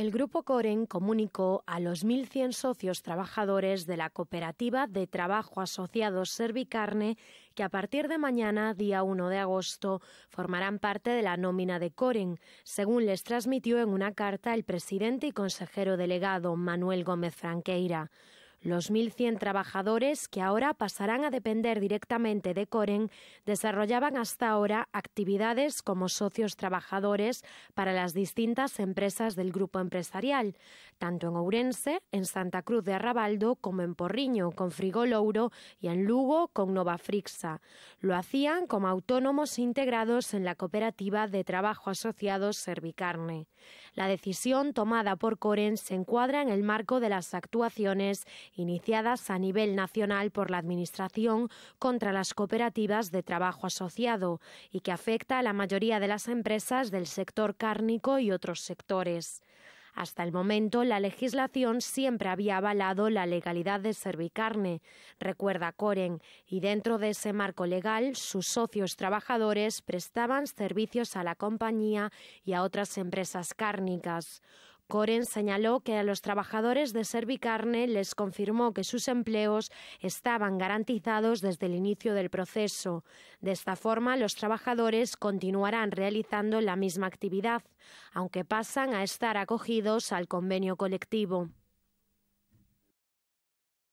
el Grupo Coren comunicó a los 1.100 socios trabajadores de la Cooperativa de Trabajo asociado Servicarne que a partir de mañana, día 1 de agosto, formarán parte de la nómina de Coren, según les transmitió en una carta el presidente y consejero delegado Manuel Gómez Franqueira. Los 1.100 trabajadores que ahora pasarán a depender directamente de Coren desarrollaban hasta ahora actividades como socios trabajadores para las distintas empresas del grupo empresarial, tanto en Ourense, en Santa Cruz de Arrabaldo, como en Porriño con Frigolouro y en Lugo con Nova Frixa Lo hacían como autónomos integrados en la cooperativa de trabajo asociado Servicarne. La decisión tomada por Coren se encuadra en el marco de las actuaciones iniciadas a nivel nacional por la Administración contra las cooperativas de trabajo asociado y que afecta a la mayoría de las empresas del sector cárnico y otros sectores. Hasta el momento, la legislación siempre había avalado la legalidad de Servicarne, recuerda Coren, y dentro de ese marco legal, sus socios trabajadores prestaban servicios a la compañía y a otras empresas cárnicas. Coren señaló que a los trabajadores de Servicarne les confirmó que sus empleos estaban garantizados desde el inicio del proceso. De esta forma, los trabajadores continuarán realizando la misma actividad, aunque pasan a estar acogidos al convenio colectivo.